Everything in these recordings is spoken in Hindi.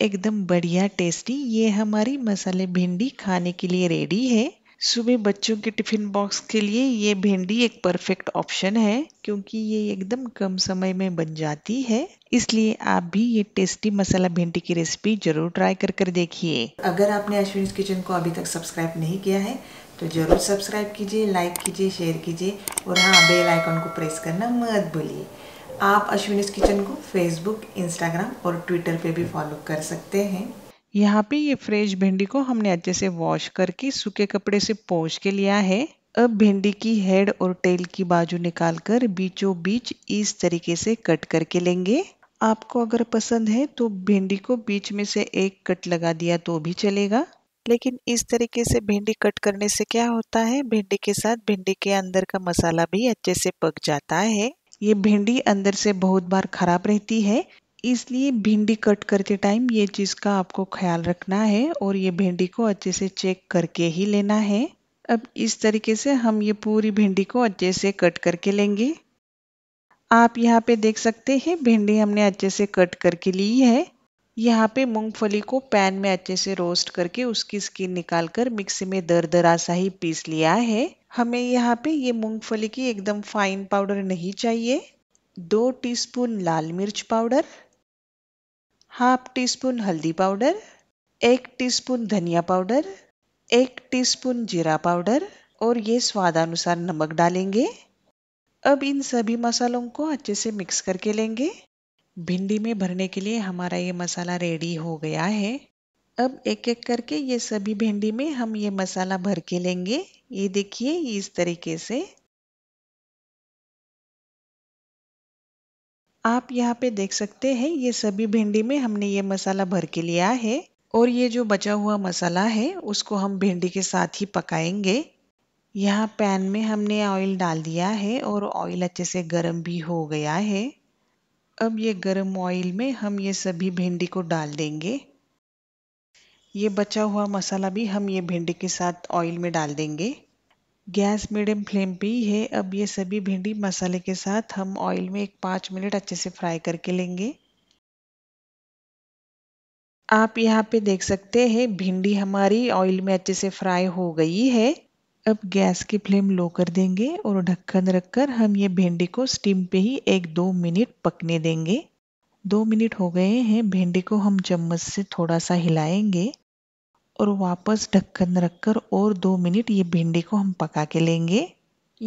एकदम बढ़िया टेस्टी ये हमारी मसाले भिंडी खाने के लिए रेडी है सुबह बच्चों के टिफिन बॉक्स के लिए ये भिंडी एक परफेक्ट ऑप्शन है क्योंकि ये एकदम कम समय में बन जाती है इसलिए आप भी ये टेस्टी मसाला भिंडी की रेसिपी जरूर ट्राई कर कर देखिए अगर आपने अश्विन किचन को अभी तक सब्सक्राइब नहीं किया है तो जरूर सब्सक्राइब कीजिए लाइक कीजिए शेयर कीजिए और हाँ बेल आइकॉन को प्रेस करना मत भूलिए आप अश्विनी किचन को फेसबुक इंस्टाग्राम और ट्विटर पे भी फॉलो कर सकते हैं यहाँ पे ये फ्रेश भिंडी को हमने अच्छे से वॉश करके सूखे कपड़े से पोष के लिया है अब भिंडी की हेड और टेल की बाजू निकाल कर बीचों बीच इस तरीके से कट करके लेंगे आपको अगर पसंद है तो भिंडी को बीच में से एक कट लगा दिया तो भी चलेगा लेकिन इस तरीके से भिंडी कट करने से क्या होता है भिंडी के साथ भिंडी के अंदर का मसाला भी अच्छे से पक जाता है ये भिंडी अंदर से बहुत बार खराब रहती है इसलिए भिंडी कट करते टाइम ये चीज़ का आपको ख्याल रखना है और ये भिंडी को अच्छे से चेक करके ही लेना है अब इस तरीके से हम ये पूरी भिंडी को अच्छे से कट करके लेंगे आप यहाँ पे देख सकते हैं भिंडी हमने अच्छे से कट करके ली है यहाँ पे मूंगफली को पैन में अच्छे से रोस्ट करके उसकी स्किन निकाल कर मिक्सी में दर दरा सा ही पीस लिया है हमें यहाँ पे ये मूंगफली की एकदम फाइन पाउडर नहीं चाहिए दो टीस्पून लाल मिर्च पाउडर हाफ टी स्पून हल्दी पाउडर एक टीस्पून धनिया पाउडर एक टीस्पून जीरा पाउडर और ये स्वादानुसार नमक डालेंगे अब इन सभी मसालों को अच्छे से मिक्स करके लेंगे भिंडी में भरने के लिए हमारा ये मसाला रेडी हो गया है अब एक एक करके ये सभी भिंडी में हम ये मसाला भर के लेंगे ये देखिए इस तरीके से आप यहाँ पे देख सकते हैं ये सभी भिंडी में हमने ये मसाला भर के लिया है और ये जो बचा हुआ मसाला है उसको हम भिंडी के साथ ही पकाएंगे यहाँ पैन में हमने ऑयल डाल दिया है और ऑयल अच्छे से गर्म भी हो गया है अब ये गरम ऑयल में हम ये सभी भिंडी को डाल देंगे ये बचा हुआ मसाला भी हम ये भिंडी के साथ ऑयल में डाल देंगे गैस मीडियम फ्लेम पे ही है अब ये सभी भिंडी मसाले के साथ हम ऑयल में एक पाँच मिनट अच्छे से फ्राई करके लेंगे आप यहाँ पे देख सकते हैं भिंडी हमारी ऑयल में अच्छे से फ्राई हो गई है अब गैस की फ्लेम लो कर देंगे और ढक्कन रखकर हम ये भिंडी को स्टीम पे ही एक दो मिनट पकने देंगे दो मिनट हो गए हैं भिंडी को हम चम्मच से थोड़ा सा हिलाएंगे और वापस ढक्कन रखकर और दो मिनट ये भिंडी को हम पका के लेंगे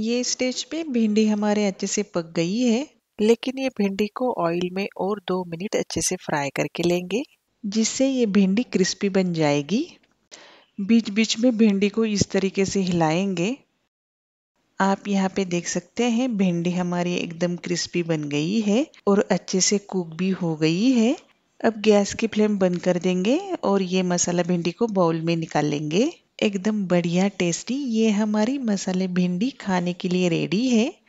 ये स्टेज पे भिंडी हमारे अच्छे से पक गई है लेकिन ये भिंडी को ऑयल में और दो मिनट अच्छे से फ्राई करके लेंगे जिससे ये भिंडी क्रिस्पी बन जाएगी बीच बीच में भिंडी को इस तरीके से हिलाएंगे आप यहाँ पे देख सकते हैं भिंडी हमारी एकदम क्रिस्पी बन गई है और अच्छे से कुक भी हो गई है अब गैस की फ्लेम बंद कर देंगे और ये मसाला भिंडी को बाउल में निकाल लेंगे एकदम बढ़िया टेस्टी ये हमारी मसाले भिंडी खाने के लिए रेडी है